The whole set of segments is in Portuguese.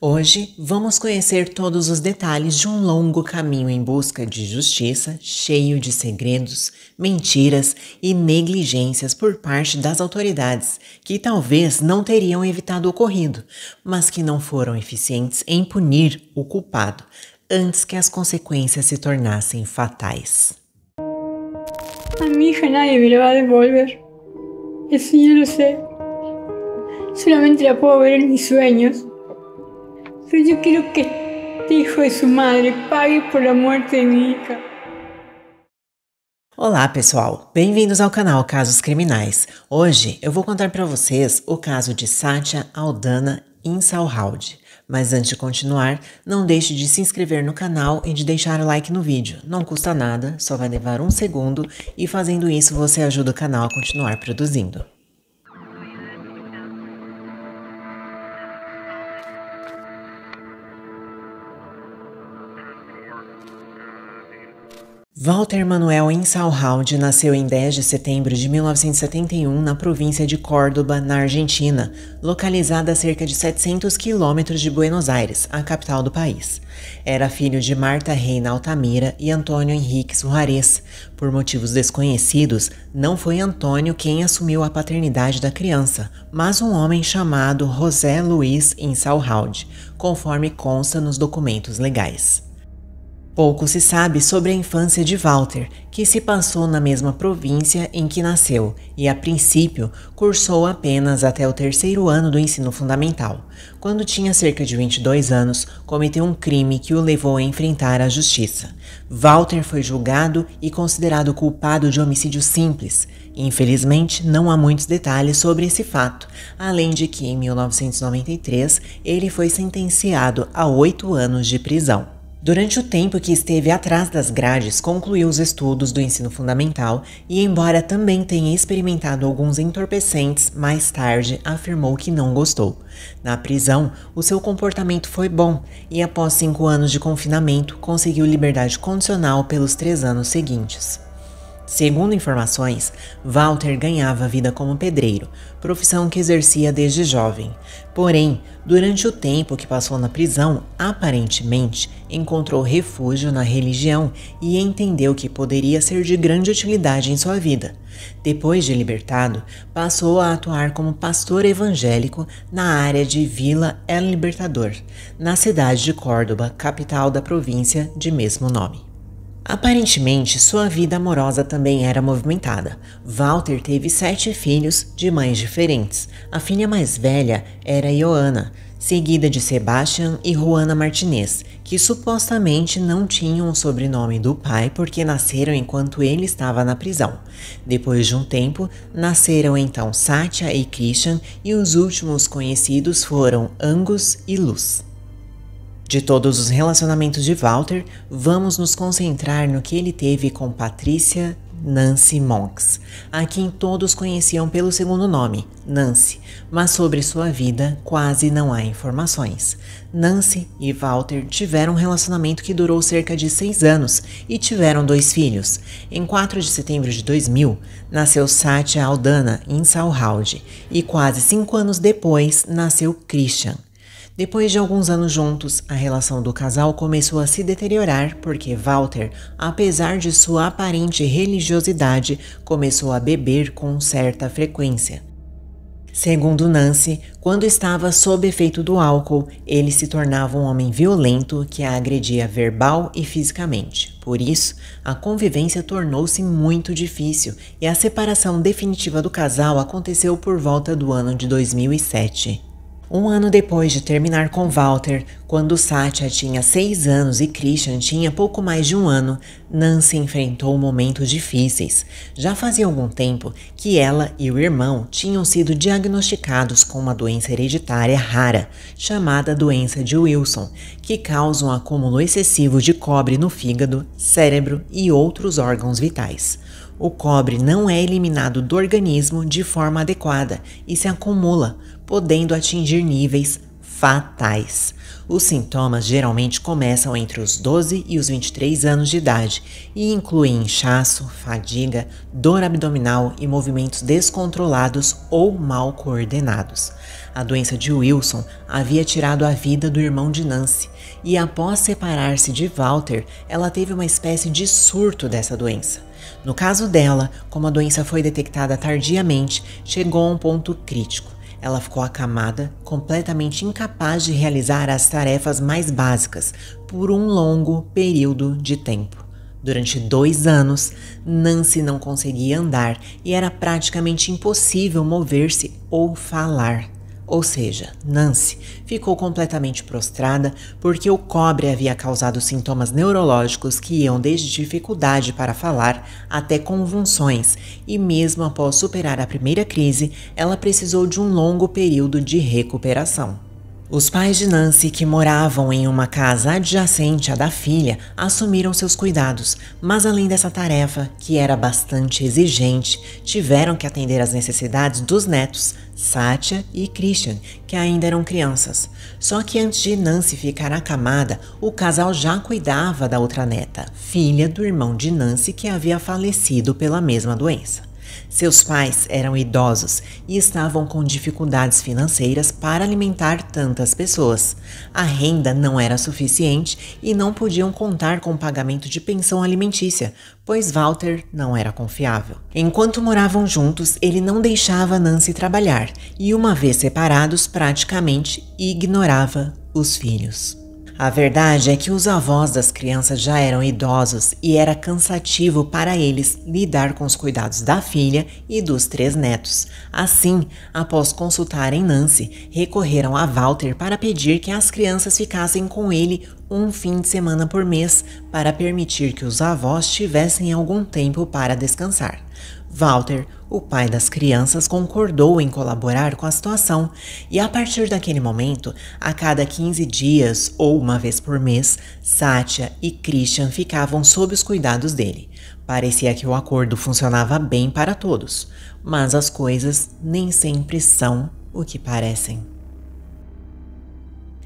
Hoje vamos conhecer todos os detalhes de um longo caminho em busca de justiça, cheio de segredos, mentiras e negligências por parte das autoridades, que talvez não teriam evitado o ocorrido, mas que não foram eficientes em punir o culpado antes que as consequências se tornassem fatais. A minha hija nadie me lo va a devolver. Eso yo lo sé. Solamente la puedo ver en mis sueños. Entonces yo quiero que este hijo de su madre pague por la muerte de mi hija. Olá, pessoal. Bem-vindos ao canal Casos Criminais. Hoje eu vou contar para vocês o caso de Satya Aldana Insalhaud. Mas antes de continuar, não deixe de se inscrever no canal e de deixar o like no vídeo. Não custa nada, só vai levar um segundo e fazendo isso você ajuda o canal a continuar produzindo. Walter Manuel Insalhaud nasceu em 10 de setembro de 1971 na província de Córdoba, na Argentina, localizada a cerca de 700 quilômetros de Buenos Aires, a capital do país. Era filho de Marta Reina Altamira e Antônio Henrique Suarez. Por motivos desconhecidos, não foi Antônio quem assumiu a paternidade da criança, mas um homem chamado José Luiz Insalhaud, conforme consta nos documentos legais. Pouco se sabe sobre a infância de Walter, que se passou na mesma província em que nasceu e, a princípio, cursou apenas até o terceiro ano do ensino fundamental. Quando tinha cerca de 22 anos, cometeu um crime que o levou a enfrentar a justiça. Walter foi julgado e considerado culpado de homicídio simples. Infelizmente, não há muitos detalhes sobre esse fato, além de que, em 1993, ele foi sentenciado a oito anos de prisão. Durante o tempo que esteve atrás das grades, concluiu os estudos do ensino fundamental e, embora também tenha experimentado alguns entorpecentes, mais tarde afirmou que não gostou. Na prisão, o seu comportamento foi bom e, após cinco anos de confinamento, conseguiu liberdade condicional pelos três anos seguintes. Segundo informações, Walter ganhava vida como pedreiro, profissão que exercia desde jovem. Porém, durante o tempo que passou na prisão, aparentemente encontrou refúgio na religião e entendeu que poderia ser de grande utilidade em sua vida. Depois de libertado, passou a atuar como pastor evangélico na área de Vila El Libertador, na cidade de Córdoba, capital da província de mesmo nome. Aparentemente, sua vida amorosa também era movimentada. Walter teve sete filhos de mães diferentes. A filha mais velha era Ioana, seguida de Sebastian e Juana Martinez, que supostamente não tinham o sobrenome do pai porque nasceram enquanto ele estava na prisão. Depois de um tempo, nasceram então Satya e Christian, e os últimos conhecidos foram Angus e Luz. De todos os relacionamentos de Walter, vamos nos concentrar no que ele teve com Patrícia Nancy Monks, a quem todos conheciam pelo segundo nome, Nancy, mas sobre sua vida quase não há informações. Nancy e Walter tiveram um relacionamento que durou cerca de seis anos e tiveram dois filhos. Em 4 de setembro de 2000, nasceu Satya Aldana em Salhaud e quase cinco anos depois nasceu Christian. Depois de alguns anos juntos, a relação do casal começou a se deteriorar porque Walter, apesar de sua aparente religiosidade, começou a beber com certa frequência. Segundo Nancy, quando estava sob efeito do álcool, ele se tornava um homem violento que a agredia verbal e fisicamente. Por isso, a convivência tornou-se muito difícil e a separação definitiva do casal aconteceu por volta do ano de 2007. Um ano depois de terminar com Walter, quando Satya tinha seis anos e Christian tinha pouco mais de um ano, Nancy enfrentou momentos difíceis. Já fazia algum tempo que ela e o irmão tinham sido diagnosticados com uma doença hereditária rara, chamada doença de Wilson, que causa um acúmulo excessivo de cobre no fígado, cérebro e outros órgãos vitais. O cobre não é eliminado do organismo de forma adequada e se acumula, podendo atingir níveis fatais. Os sintomas geralmente começam entre os 12 e os 23 anos de idade e incluem inchaço, fadiga, dor abdominal e movimentos descontrolados ou mal coordenados. A doença de Wilson havia tirado a vida do irmão de Nancy e, após separar-se de Walter, ela teve uma espécie de surto dessa doença. No caso dela, como a doença foi detectada tardiamente, chegou a um ponto crítico. Ela ficou acamada, completamente incapaz de realizar as tarefas mais básicas por um longo período de tempo. Durante dois anos, Nancy não conseguia andar e era praticamente impossível mover-se ou falar. Ou seja, Nancy ficou completamente prostrada porque o cobre havia causado sintomas neurológicos que iam desde dificuldade para falar até convulsões, e mesmo após superar a primeira crise, ela precisou de um longo período de recuperação. Os pais de Nancy, que moravam em uma casa adjacente à da filha, assumiram seus cuidados, mas além dessa tarefa, que era bastante exigente, tiveram que atender às necessidades dos netos, Satya e Christian, que ainda eram crianças. Só que antes de Nancy ficar acamada, o casal já cuidava da outra neta, filha do irmão de Nancy que havia falecido pela mesma doença. Seus pais eram idosos e estavam com dificuldades financeiras para alimentar tantas pessoas. A renda não era suficiente e não podiam contar com o pagamento de pensão alimentícia, pois Walter não era confiável. Enquanto moravam juntos, ele não deixava Nancy trabalhar e, uma vez separados, praticamente ignorava os filhos. A verdade é que os avós das crianças já eram idosos e era cansativo para eles lidar com os cuidados da filha e dos três netos. Assim, após consultarem Nancy, recorreram a Walter para pedir que as crianças ficassem com ele um fim de semana por mês para permitir que os avós tivessem algum tempo para descansar. Walter, o pai das crianças, concordou em colaborar com a situação e, a partir daquele momento, a cada 15 dias ou uma vez por mês, Sátia e Christian ficavam sob os cuidados dele. Parecia que o acordo funcionava bem para todos, mas as coisas nem sempre são o que parecem.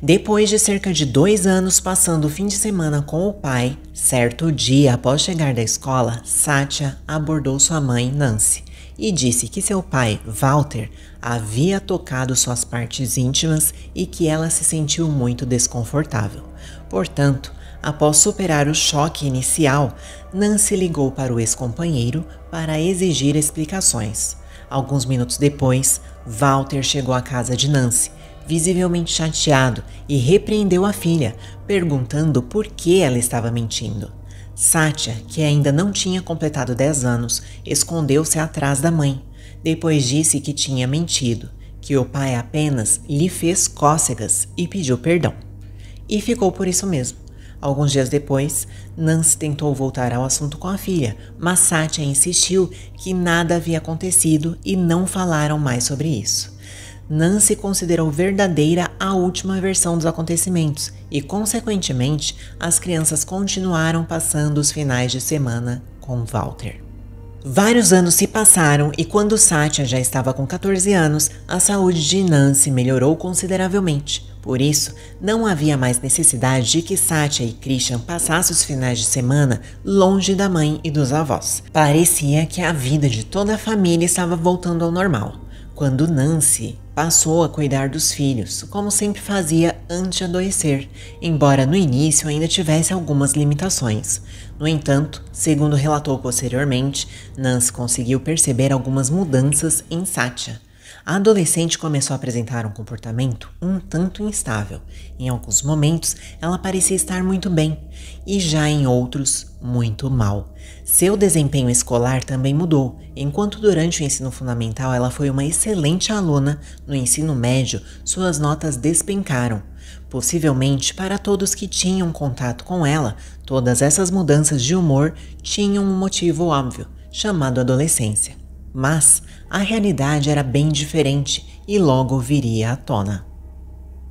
Depois de cerca de dois anos passando o fim de semana com o pai, certo dia após chegar da escola, Satya abordou sua mãe, Nancy, e disse que seu pai, Walter, havia tocado suas partes íntimas e que ela se sentiu muito desconfortável. Portanto, após superar o choque inicial, Nancy ligou para o ex-companheiro para exigir explicações. Alguns minutos depois, Walter chegou à casa de Nancy visivelmente chateado, e repreendeu a filha, perguntando por que ela estava mentindo. Sátia, que ainda não tinha completado 10 anos, escondeu-se atrás da mãe. Depois disse que tinha mentido, que o pai apenas lhe fez cócegas e pediu perdão. E ficou por isso mesmo. Alguns dias depois, Nancy tentou voltar ao assunto com a filha, mas Sátia insistiu que nada havia acontecido e não falaram mais sobre isso. Nancy considerou verdadeira a última versão dos acontecimentos e, consequentemente, as crianças continuaram passando os finais de semana com Walter. Vários anos se passaram e quando Satya já estava com 14 anos, a saúde de Nancy melhorou consideravelmente. Por isso, não havia mais necessidade de que Satya e Christian passassem os finais de semana longe da mãe e dos avós. Parecia que a vida de toda a família estava voltando ao normal. Quando Nancy Passou a cuidar dos filhos, como sempre fazia antes de adoecer, embora no início ainda tivesse algumas limitações. No entanto, segundo relatou posteriormente, Nance conseguiu perceber algumas mudanças em Satya a adolescente começou a apresentar um comportamento um tanto instável. Em alguns momentos, ela parecia estar muito bem, e já em outros, muito mal. Seu desempenho escolar também mudou, enquanto durante o ensino fundamental ela foi uma excelente aluna, no ensino médio suas notas despencaram. Possivelmente, para todos que tinham contato com ela, todas essas mudanças de humor tinham um motivo óbvio, chamado adolescência. Mas a realidade era bem diferente e logo viria à tona.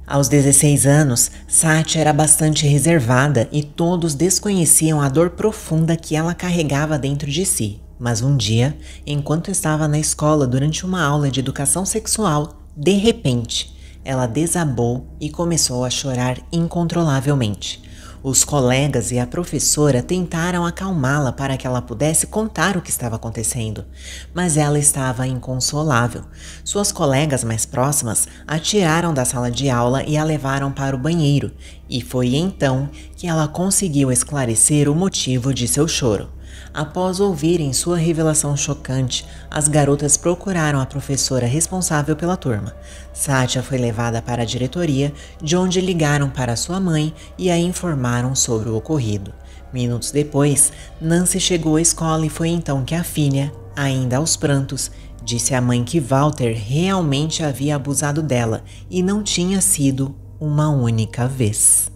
Aos 16 anos, Sati era bastante reservada e todos desconheciam a dor profunda que ela carregava dentro de si. Mas um dia, enquanto estava na escola durante uma aula de educação sexual, de repente, ela desabou e começou a chorar incontrolavelmente. Os colegas e a professora tentaram acalmá-la para que ela pudesse contar o que estava acontecendo, mas ela estava inconsolável. Suas colegas mais próximas a tiraram da sala de aula e a levaram para o banheiro, e foi então que ela conseguiu esclarecer o motivo de seu choro. Após ouvirem sua revelação chocante, as garotas procuraram a professora responsável pela turma. Sátia foi levada para a diretoria, de onde ligaram para sua mãe e a informaram sobre o ocorrido. Minutos depois, Nancy chegou à escola e foi então que a filha, ainda aos prantos, disse à mãe que Walter realmente havia abusado dela e não tinha sido uma única vez.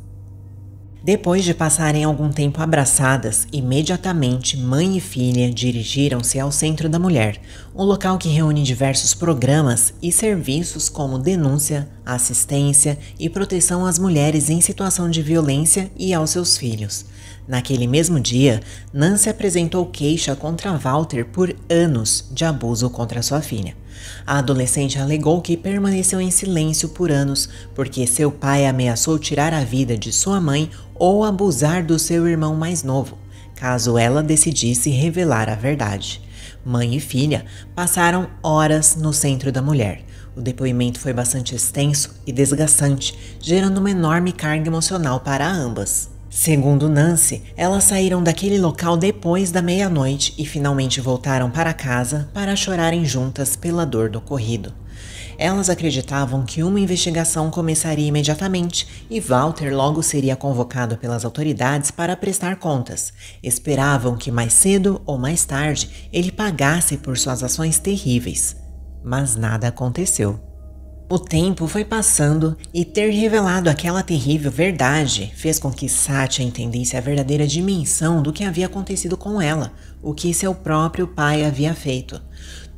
Depois de passarem algum tempo abraçadas, imediatamente mãe e filha dirigiram-se ao Centro da Mulher, um local que reúne diversos programas e serviços como denúncia, assistência e proteção às mulheres em situação de violência e aos seus filhos. Naquele mesmo dia, Nancy apresentou queixa contra Walter por anos de abuso contra sua filha. A adolescente alegou que permaneceu em silêncio por anos porque seu pai ameaçou tirar a vida de sua mãe ou abusar do seu irmão mais novo, caso ela decidisse revelar a verdade. Mãe e filha passaram horas no centro da mulher. O depoimento foi bastante extenso e desgastante, gerando uma enorme carga emocional para ambas. Segundo Nancy, elas saíram daquele local depois da meia-noite e finalmente voltaram para casa para chorarem juntas pela dor do ocorrido. Elas acreditavam que uma investigação começaria imediatamente e Walter logo seria convocado pelas autoridades para prestar contas. Esperavam que mais cedo ou mais tarde ele pagasse por suas ações terríveis. Mas nada aconteceu. O tempo foi passando e ter revelado aquela terrível verdade fez com que Satya entendesse a verdadeira dimensão do que havia acontecido com ela, o que seu próprio pai havia feito.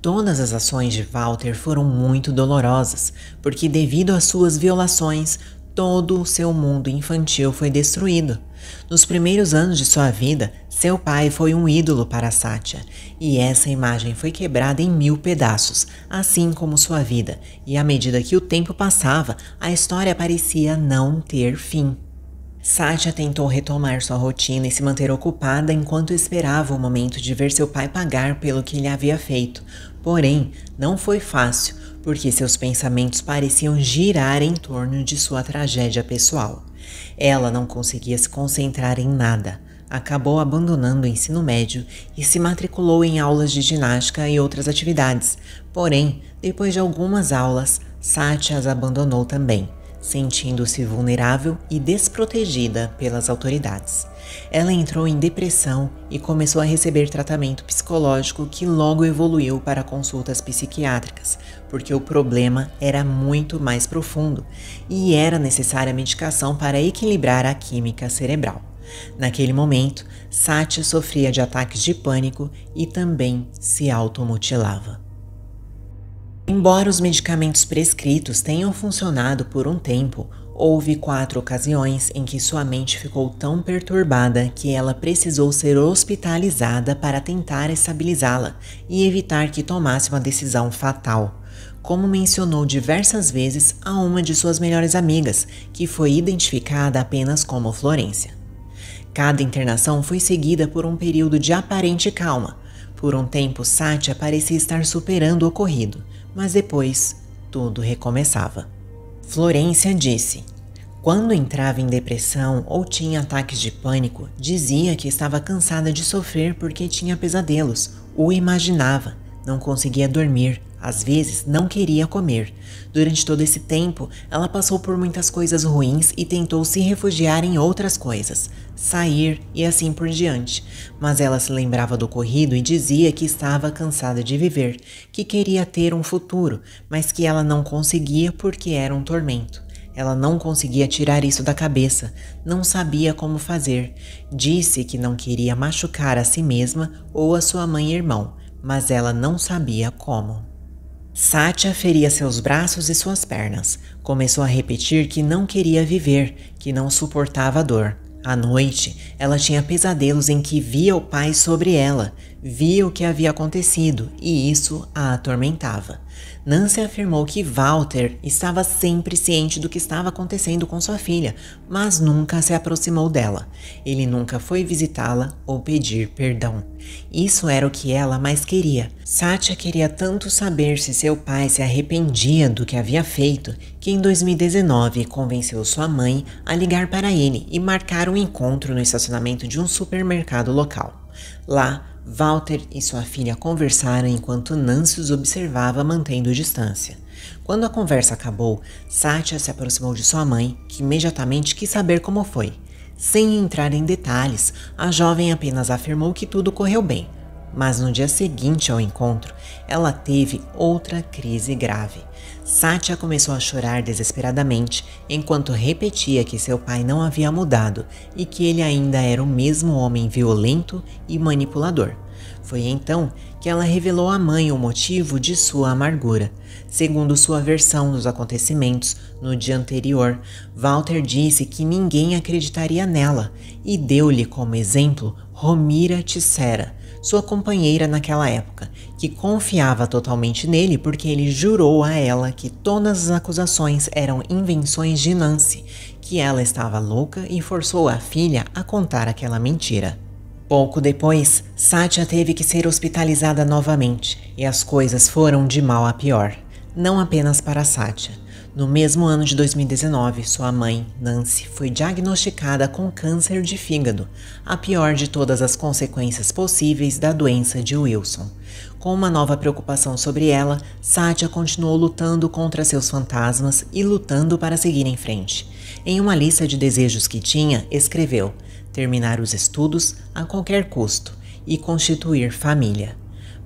Todas as ações de Walter foram muito dolorosas, porque devido às suas violações, todo o seu mundo infantil foi destruído. Nos primeiros anos de sua vida, seu pai foi um ídolo para Satya, e essa imagem foi quebrada em mil pedaços, assim como sua vida, e à medida que o tempo passava, a história parecia não ter fim. Satya tentou retomar sua rotina e se manter ocupada enquanto esperava o momento de ver seu pai pagar pelo que ele havia feito. Porém, não foi fácil, porque seus pensamentos pareciam girar em torno de sua tragédia pessoal. Ela não conseguia se concentrar em nada. Acabou abandonando o ensino médio e se matriculou em aulas de ginástica e outras atividades. Porém, depois de algumas aulas, Sati as abandonou também sentindo-se vulnerável e desprotegida pelas autoridades. Ela entrou em depressão e começou a receber tratamento psicológico que logo evoluiu para consultas psiquiátricas, porque o problema era muito mais profundo e era necessária medicação para equilibrar a química cerebral. Naquele momento, Sati sofria de ataques de pânico e também se automutilava. Embora os medicamentos prescritos tenham funcionado por um tempo, houve quatro ocasiões em que sua mente ficou tão perturbada que ela precisou ser hospitalizada para tentar estabilizá-la e evitar que tomasse uma decisão fatal. Como mencionou diversas vezes a uma de suas melhores amigas, que foi identificada apenas como Florência. Cada internação foi seguida por um período de aparente calma. Por um tempo, Sátia parecia estar superando o ocorrido, mas depois tudo recomeçava. Florência disse: Quando entrava em depressão ou tinha ataques de pânico, dizia que estava cansada de sofrer porque tinha pesadelos, o imaginava, não conseguia dormir, às vezes, não queria comer. Durante todo esse tempo, ela passou por muitas coisas ruins e tentou se refugiar em outras coisas, sair e assim por diante. Mas ela se lembrava do ocorrido e dizia que estava cansada de viver, que queria ter um futuro, mas que ela não conseguia porque era um tormento. Ela não conseguia tirar isso da cabeça, não sabia como fazer. Disse que não queria machucar a si mesma ou a sua mãe e irmão, mas ela não sabia como. Sátia feria seus braços e suas pernas. Começou a repetir que não queria viver, que não suportava a dor. À noite, ela tinha pesadelos em que via o pai sobre ela, via o que havia acontecido e isso a atormentava. Nancy afirmou que Walter estava sempre ciente do que estava acontecendo com sua filha, mas nunca se aproximou dela. Ele nunca foi visitá-la ou pedir perdão. Isso era o que ela mais queria. Satya queria tanto saber se seu pai se arrependia do que havia feito que em 2019 convenceu sua mãe a ligar para ele e marcar um encontro no estacionamento de um supermercado local. Lá, Walter e sua filha conversaram enquanto Nancy os observava mantendo distância. Quando a conversa acabou, Satya se aproximou de sua mãe, que imediatamente quis saber como foi. Sem entrar em detalhes, a jovem apenas afirmou que tudo correu bem, mas no dia seguinte ao encontro, ela teve outra crise grave. Sátia começou a chorar desesperadamente enquanto repetia que seu pai não havia mudado e que ele ainda era o mesmo homem violento e manipulador. Foi então que ela revelou à mãe o motivo de sua amargura. Segundo sua versão dos acontecimentos no dia anterior, Walter disse que ninguém acreditaria nela e deu-lhe como exemplo Romira Tissera, sua companheira naquela época, que confiava totalmente nele porque ele jurou a ela que todas as acusações eram invenções de Nancy, que ela estava louca e forçou a filha a contar aquela mentira. Pouco depois, Satya teve que ser hospitalizada novamente e as coisas foram de mal a pior, não apenas para Satya, no mesmo ano de 2019, sua mãe, Nancy, foi diagnosticada com câncer de fígado, a pior de todas as consequências possíveis da doença de Wilson. Com uma nova preocupação sobre ela, Satya continuou lutando contra seus fantasmas e lutando para seguir em frente. Em uma lista de desejos que tinha, escreveu: terminar os estudos a qualquer custo e constituir família.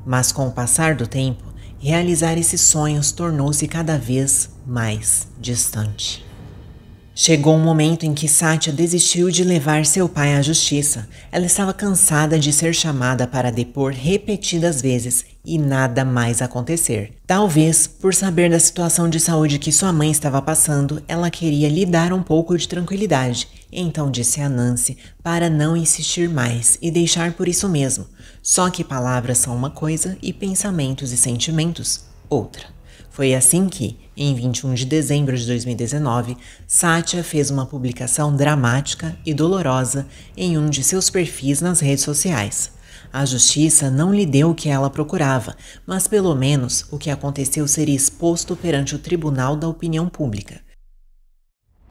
Mas com o passar do tempo, realizar esses sonhos tornou-se cada vez mais distante. Chegou um momento em que Sátia desistiu de levar seu pai à justiça. Ela estava cansada de ser chamada para depor repetidas vezes e nada mais acontecer. Talvez, por saber da situação de saúde que sua mãe estava passando, ela queria lhe dar um pouco de tranquilidade. Então disse a Nancy para não insistir mais e deixar por isso mesmo. Só que palavras são uma coisa e pensamentos e sentimentos outra. Foi assim que, em 21 de dezembro de 2019, Satya fez uma publicação dramática e dolorosa em um de seus perfis nas redes sociais. A justiça não lhe deu o que ela procurava, mas pelo menos o que aconteceu seria exposto perante o tribunal da opinião pública.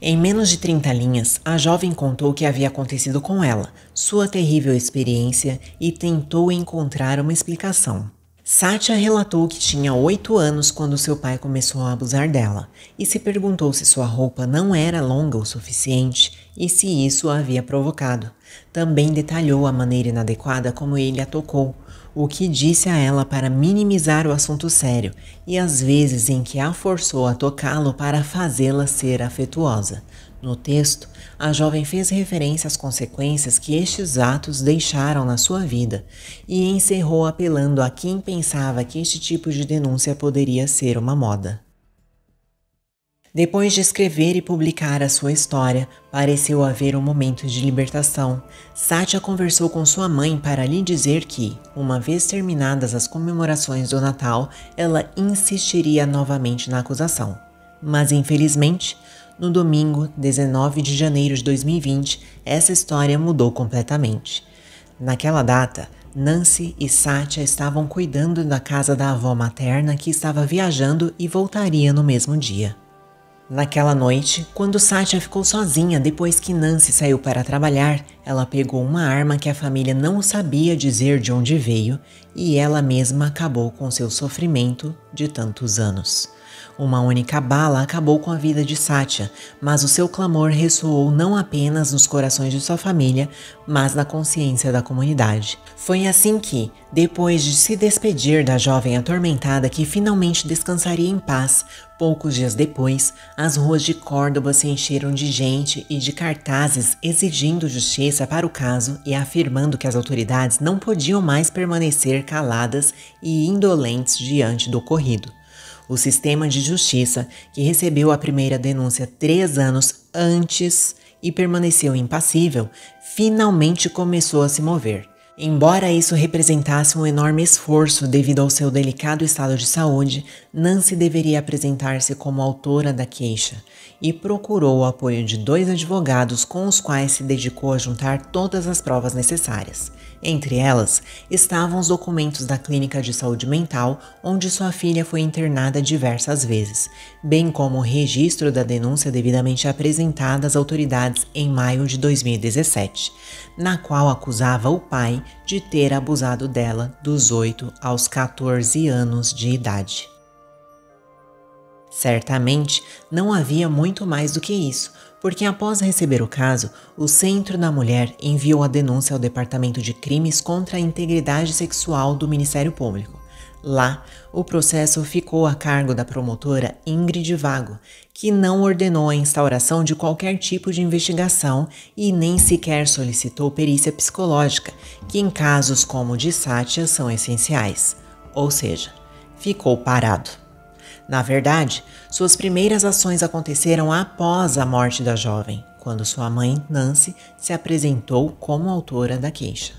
Em menos de 30 linhas, a jovem contou o que havia acontecido com ela, sua terrível experiência e tentou encontrar uma explicação. Sátia relatou que tinha oito anos quando seu pai começou a abusar dela e se perguntou se sua roupa não era longa o suficiente e se isso a havia provocado. Também detalhou a maneira inadequada como ele a tocou, o que disse a ela para minimizar o assunto sério e as vezes em que a forçou a tocá-lo para fazê-la ser afetuosa. No texto, a jovem fez referência às consequências que estes atos deixaram na sua vida e encerrou apelando a quem pensava que este tipo de denúncia poderia ser uma moda. Depois de escrever e publicar a sua história, pareceu haver um momento de libertação. Sátia conversou com sua mãe para lhe dizer que, uma vez terminadas as comemorações do Natal, ela insistiria novamente na acusação. Mas infelizmente, no domingo, 19 de janeiro de 2020, essa história mudou completamente. Naquela data, Nancy e Satya estavam cuidando da casa da avó materna que estava viajando e voltaria no mesmo dia. Naquela noite, quando Satya ficou sozinha depois que Nancy saiu para trabalhar, ela pegou uma arma que a família não sabia dizer de onde veio e ela mesma acabou com seu sofrimento de tantos anos. Uma única bala acabou com a vida de Sátia, mas o seu clamor ressoou não apenas nos corações de sua família, mas na consciência da comunidade. Foi assim que, depois de se despedir da jovem atormentada que finalmente descansaria em paz, poucos dias depois, as ruas de Córdoba se encheram de gente e de cartazes exigindo justiça para o caso e afirmando que as autoridades não podiam mais permanecer caladas e indolentes diante do ocorrido o sistema de justiça que recebeu a primeira denúncia três anos antes e permaneceu impassível, finalmente começou a se mover. Embora isso representasse um enorme esforço devido ao seu delicado estado de saúde, Nancy deveria apresentar-se como autora da queixa e procurou o apoio de dois advogados com os quais se dedicou a juntar todas as provas necessárias. Entre elas estavam os documentos da clínica de saúde mental onde sua filha foi internada diversas vezes, bem como o registro da denúncia devidamente apresentada às autoridades em maio de 2017, na qual acusava o pai de ter abusado dela dos 8 aos 14 anos de idade. Certamente não havia muito mais do que isso porque após receber o caso, o Centro da Mulher enviou a denúncia ao Departamento de Crimes contra a Integridade Sexual do Ministério Público. Lá, o processo ficou a cargo da promotora Ingrid Vago, que não ordenou a instauração de qualquer tipo de investigação e nem sequer solicitou perícia psicológica, que em casos como o de Sátia são essenciais. Ou seja, ficou parado. Na verdade, suas primeiras ações aconteceram após a morte da jovem, quando sua mãe, Nancy, se apresentou como autora da queixa.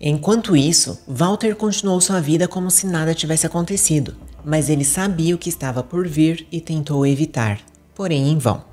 Enquanto isso, Walter continuou sua vida como se nada tivesse acontecido, mas ele sabia o que estava por vir e tentou evitar, porém em vão.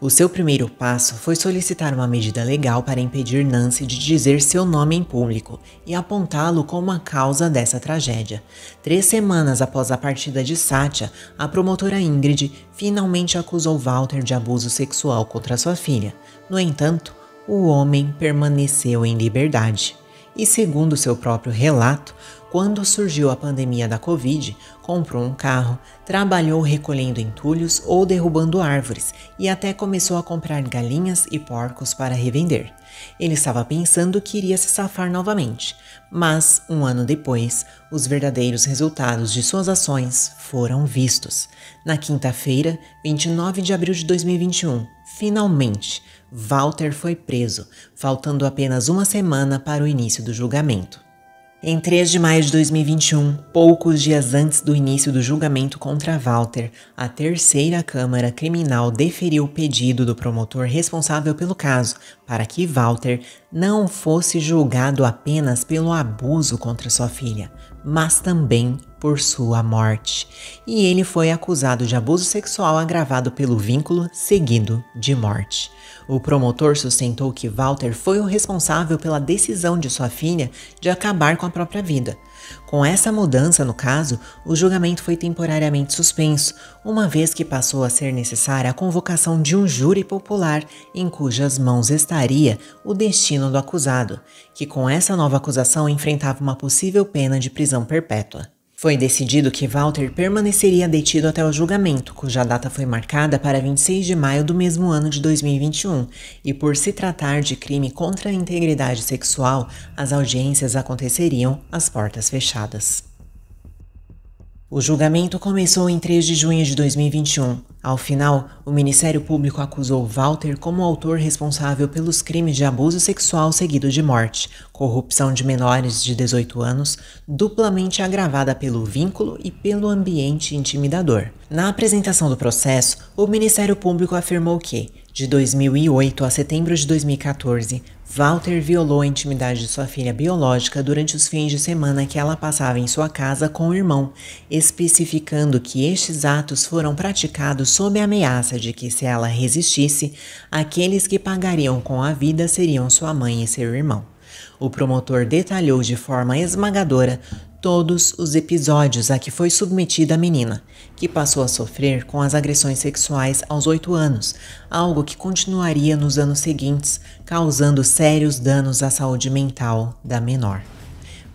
O seu primeiro passo foi solicitar uma medida legal para impedir Nancy de dizer seu nome em público e apontá-lo como a causa dessa tragédia. Três semanas após a partida de Sátia, a promotora Ingrid finalmente acusou Walter de abuso sexual contra sua filha. No entanto, o homem permaneceu em liberdade e, segundo seu próprio relato, quando surgiu a pandemia da Covid, comprou um carro, trabalhou recolhendo entulhos ou derrubando árvores e até começou a comprar galinhas e porcos para revender. Ele estava pensando que iria se safar novamente, mas um ano depois, os verdadeiros resultados de suas ações foram vistos. Na quinta-feira, 29 de abril de 2021, finalmente, Walter foi preso, faltando apenas uma semana para o início do julgamento. Em 3 de maio de 2021, poucos dias antes do início do julgamento contra Walter, a terceira Câmara Criminal deferiu o pedido do promotor responsável pelo caso para que Walter não fosse julgado apenas pelo abuso contra sua filha, mas também por sua morte. E ele foi acusado de abuso sexual agravado pelo vínculo seguido de morte. O promotor sustentou que Walter foi o responsável pela decisão de sua filha de acabar com a própria vida, com essa mudança no caso, o julgamento foi temporariamente suspenso, uma vez que passou a ser necessária a convocação de um júri popular em cujas mãos estaria o destino do acusado, que com essa nova acusação enfrentava uma possível pena de prisão perpétua. Foi decidido que Walter permaneceria detido até o julgamento, cuja data foi marcada para 26 de maio do mesmo ano de 2021, e por se tratar de crime contra a integridade sexual, as audiências aconteceriam às portas fechadas. O julgamento começou em 3 de junho de 2021. Ao final, o Ministério Público acusou Walter como autor responsável pelos crimes de abuso sexual seguido de morte, corrupção de menores de 18 anos, duplamente agravada pelo vínculo e pelo ambiente intimidador. Na apresentação do processo, o Ministério Público afirmou que, de 2008 a setembro de 2014, Walter violou a intimidade de sua filha biológica durante os fins de semana que ela passava em sua casa com o irmão, especificando que estes atos foram praticados sob a ameaça de que, se ela resistisse, aqueles que pagariam com a vida seriam sua mãe e seu irmão. O promotor detalhou de forma esmagadora todos os episódios a que foi submetida a menina, que passou a sofrer com as agressões sexuais aos 8 anos, algo que continuaria nos anos seguintes, causando sérios danos à saúde mental da menor.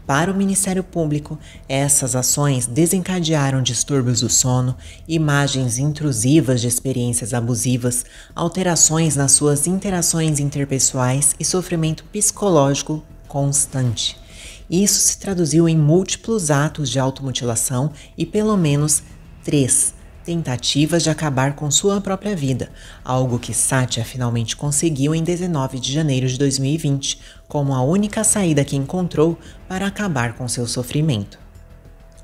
Para o Ministério Público, essas ações desencadearam distúrbios do sono, imagens intrusivas de experiências abusivas, alterações nas suas interações interpessoais e sofrimento psicológico constante isso se traduziu em múltiplos atos de automutilação e pelo menos três tentativas de acabar com sua própria vida, algo que Satya finalmente conseguiu em 19 de janeiro de 2020, como a única saída que encontrou para acabar com seu sofrimento.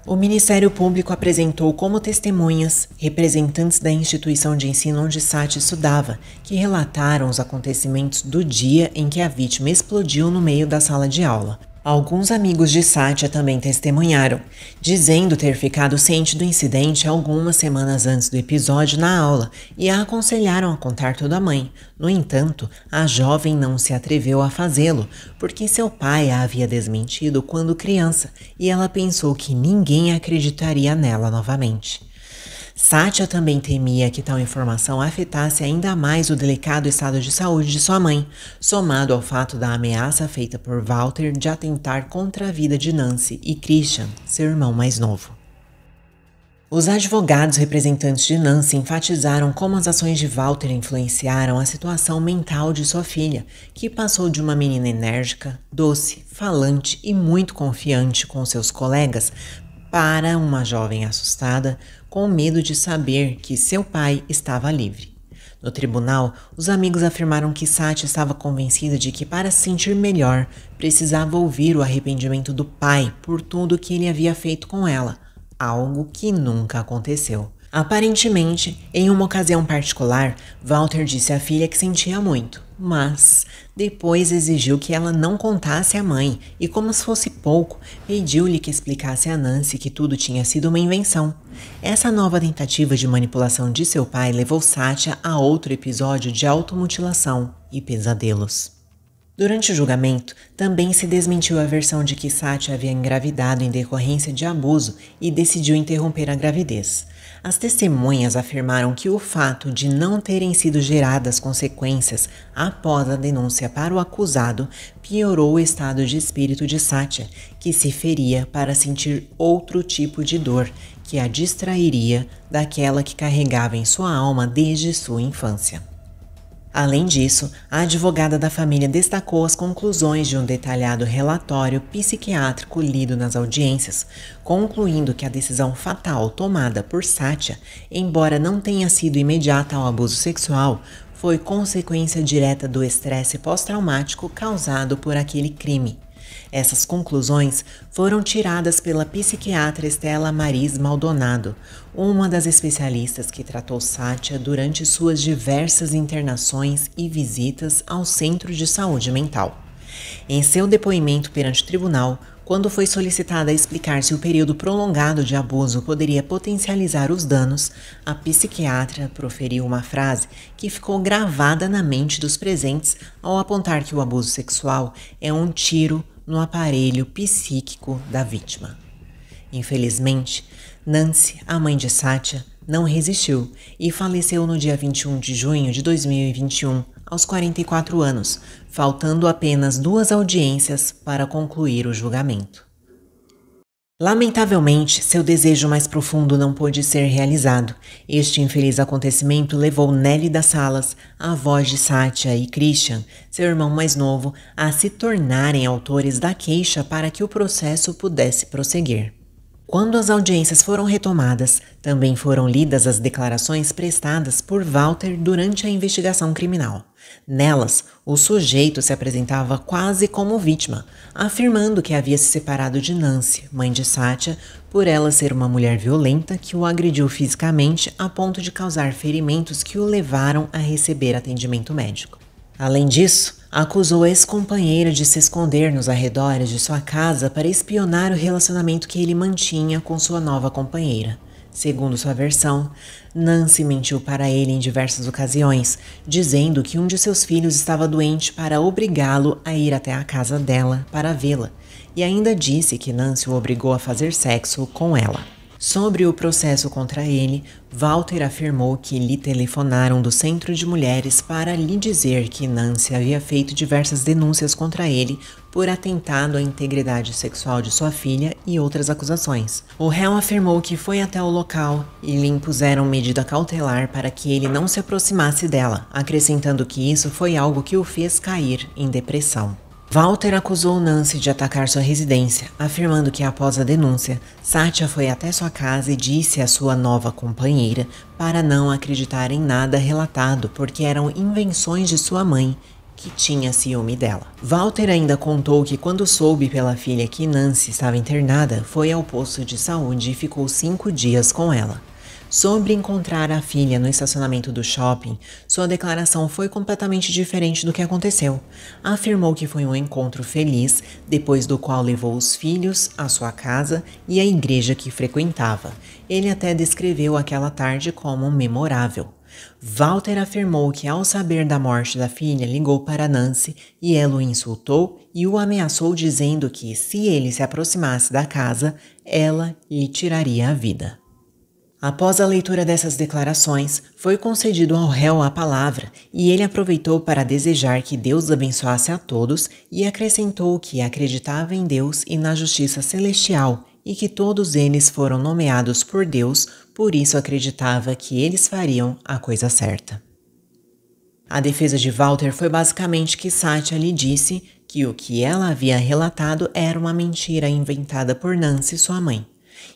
O Ministério Público apresentou como testemunhas representantes da instituição de ensino onde Sati estudava, que relataram os acontecimentos do dia em que a vítima explodiu no meio da sala de aula. Alguns amigos de Sátia também testemunharam, dizendo ter ficado ciente do incidente algumas semanas antes do episódio na aula e a aconselharam a contar tudo à mãe. No entanto, a jovem não se atreveu a fazê-lo, porque seu pai a havia desmentido quando criança e ela pensou que ninguém acreditaria nela novamente. Sátia também temia que tal informação afetasse ainda mais o delicado estado de saúde de sua mãe, somado ao fato da ameaça feita por Walter de atentar contra a vida de Nancy e Christian, seu irmão mais novo. Os advogados representantes de Nancy enfatizaram como as ações de Walter influenciaram a situação mental de sua filha, que passou de uma menina enérgica, doce, falante e muito confiante com seus colegas para uma jovem assustada com medo de saber que seu pai estava livre. No tribunal, os amigos afirmaram que Sati estava convencida de que, para se sentir melhor, precisava ouvir o arrependimento do pai por tudo que ele havia feito com ela, algo que nunca aconteceu. Aparentemente, em uma ocasião particular, Walter disse à filha que sentia muito. Mas depois exigiu que ela não contasse à mãe e, como se fosse pouco, pediu-lhe que explicasse a Nancy que tudo tinha sido uma invenção. Essa nova tentativa de manipulação de seu pai levou Satya a outro episódio de automutilação e pesadelos. Durante o julgamento, também se desmentiu a versão de que Satya havia engravidado em decorrência de abuso e decidiu interromper a gravidez. As testemunhas afirmaram que o fato de não terem sido geradas consequências após a denúncia para o acusado piorou o estado de espírito de Sátia, que se feria para sentir outro tipo de dor que a distrairia daquela que carregava em sua alma desde sua infância. Além disso, a advogada da família destacou as conclusões de um detalhado relatório psiquiátrico lido nas audiências, concluindo que a decisão fatal tomada por Sátia, embora não tenha sido imediata ao abuso sexual, foi consequência direta do estresse pós-traumático causado por aquele crime. Essas conclusões foram tiradas pela psiquiatra Estela Maris Maldonado, uma das especialistas que tratou Sátia durante suas diversas internações e visitas ao Centro de Saúde Mental. Em seu depoimento perante o tribunal, quando foi solicitada a explicar se o período prolongado de abuso poderia potencializar os danos, a psiquiatra proferiu uma frase que ficou gravada na mente dos presentes ao apontar que o abuso sexual é um tiro no aparelho psíquico da vítima. Infelizmente, Nancy, a mãe de Sátia, não resistiu e faleceu no dia 21 de junho de 2021, aos 44 anos, faltando apenas duas audiências para concluir o julgamento. Lamentavelmente, seu desejo mais profundo não pôde ser realizado. Este infeliz acontecimento levou Nelly das Salas, a voz de Sátia e Christian, seu irmão mais novo, a se tornarem autores da queixa para que o processo pudesse prosseguir. Quando as audiências foram retomadas, também foram lidas as declarações prestadas por Walter durante a investigação criminal. Nelas, o sujeito se apresentava quase como vítima, afirmando que havia se separado de Nancy, mãe de Sátia, por ela ser uma mulher violenta que o agrediu fisicamente a ponto de causar ferimentos que o levaram a receber atendimento médico. Além disso, acusou a ex-companheira de se esconder nos arredores de sua casa para espionar o relacionamento que ele mantinha com sua nova companheira. Segundo sua versão, Nancy mentiu para ele em diversas ocasiões, dizendo que um de seus filhos estava doente para obrigá-lo a ir até a casa dela para vê-la, e ainda disse que Nancy o obrigou a fazer sexo com ela. Sobre o processo contra ele, Walter afirmou que lhe telefonaram do Centro de Mulheres para lhe dizer que Nancy havia feito diversas denúncias contra ele por atentado à integridade sexual de sua filha e outras acusações. O réu afirmou que foi até o local e lhe impuseram medida cautelar para que ele não se aproximasse dela, acrescentando que isso foi algo que o fez cair em depressão. Walter acusou Nancy de atacar sua residência, afirmando que após a denúncia, Sátia foi até sua casa e disse à sua nova companheira para não acreditar em nada relatado, porque eram invenções de sua mãe que tinha ciúme dela. Walter ainda contou que quando soube pela filha que Nancy estava internada, foi ao posto de saúde e ficou cinco dias com ela. Sobre encontrar a filha no estacionamento do shopping, sua declaração foi completamente diferente do que aconteceu. Afirmou que foi um encontro feliz, depois do qual levou os filhos, à sua casa e à igreja que frequentava. Ele até descreveu aquela tarde como memorável. Walter afirmou que, ao saber da morte da filha, ligou para Nancy e ela o insultou e o ameaçou, dizendo que, se ele se aproximasse da casa, ela lhe tiraria a vida. Após a leitura dessas declarações, foi concedido ao réu a palavra e ele aproveitou para desejar que Deus abençoasse a todos e acrescentou que acreditava em Deus e na justiça celestial e que todos eles foram nomeados por Deus, por isso acreditava que eles fariam a coisa certa. A defesa de Walter foi basicamente que Satya lhe disse que o que ela havia relatado era uma mentira inventada por Nancy, sua mãe.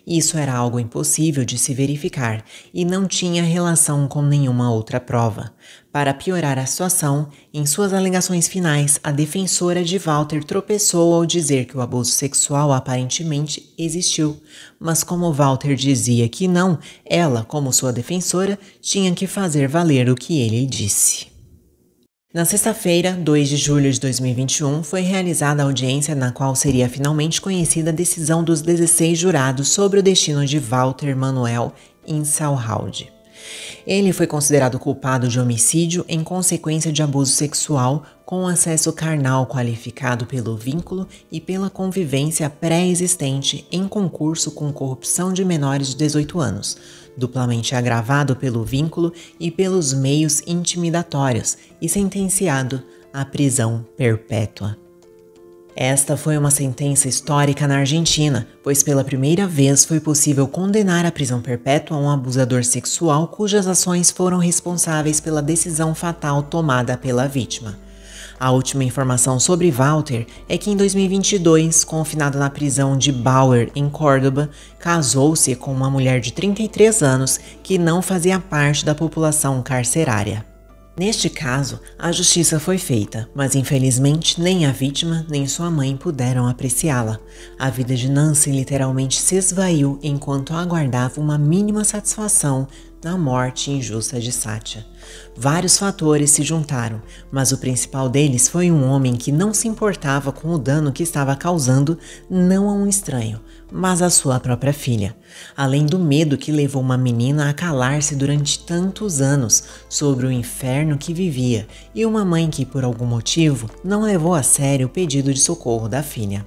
Isso era algo impossível de se verificar e não tinha relação com nenhuma outra prova. Para piorar a situação, em suas alegações finais, a defensora de Walter tropeçou ao dizer que o abuso sexual aparentemente existiu, mas como Walter dizia que não, ela, como sua defensora, tinha que fazer valer o que ele disse. Na sexta-feira, 2 de julho de 2021, foi realizada a audiência na qual seria finalmente conhecida a decisão dos 16 jurados sobre o destino de Walter Manuel Insalhaud. Ele foi considerado culpado de homicídio em consequência de abuso sexual com acesso carnal qualificado pelo vínculo e pela convivência pré-existente em concurso com corrupção de menores de 18 anos duplamente agravado pelo vínculo e pelos meios intimidatórios e sentenciado à prisão perpétua. Esta foi uma sentença histórica na Argentina, pois pela primeira vez foi possível condenar à prisão perpétua um abusador sexual cujas ações foram responsáveis pela decisão fatal tomada pela vítima. A última informação sobre Walter é que em 2022, confinado na prisão de Bauer, em Córdoba, casou-se com uma mulher de 33 anos que não fazia parte da população carcerária. Neste caso, a justiça foi feita, mas infelizmente nem a vítima nem sua mãe puderam apreciá-la. A vida de Nancy literalmente se esvaiu enquanto aguardava uma mínima satisfação na morte injusta de Sátia. Vários fatores se juntaram, mas o principal deles foi um homem que não se importava com o dano que estava causando não a um estranho, mas à sua própria filha. Além do medo que levou uma menina a calar-se durante tantos anos sobre o inferno que vivia e uma mãe que por algum motivo não levou a sério o pedido de socorro da filha.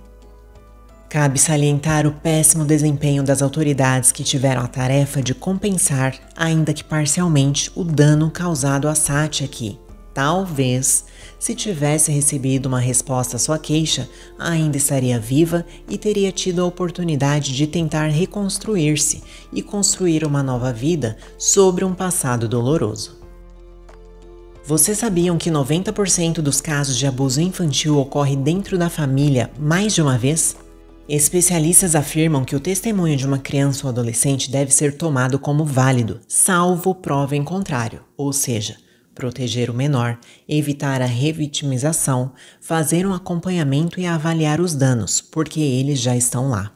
Cabe salientar o péssimo desempenho das autoridades que tiveram a tarefa de compensar, ainda que parcialmente, o dano causado a Sati aqui. Talvez, se tivesse recebido uma resposta à sua queixa, ainda estaria viva e teria tido a oportunidade de tentar reconstruir-se e construir uma nova vida sobre um passado doloroso. Vocês sabiam que 90% dos casos de abuso infantil ocorre dentro da família mais de uma vez? Especialistas afirmam que o testemunho de uma criança ou adolescente deve ser tomado como válido, salvo prova em contrário, ou seja, proteger o menor, evitar a revitimização, fazer um acompanhamento e avaliar os danos, porque eles já estão lá.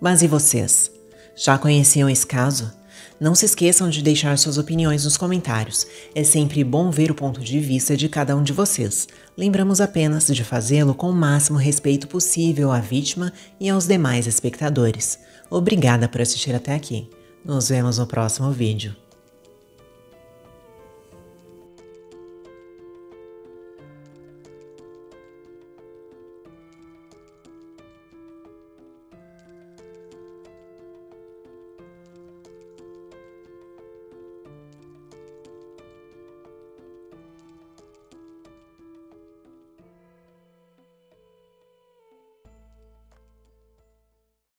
Mas e vocês? Já conheciam esse caso? Não se esqueçam de deixar suas opiniões nos comentários. É sempre bom ver o ponto de vista de cada um de vocês. Lembramos apenas de fazê-lo com o máximo respeito possível à vítima e aos demais espectadores. Obrigada por assistir até aqui. Nos vemos no próximo vídeo.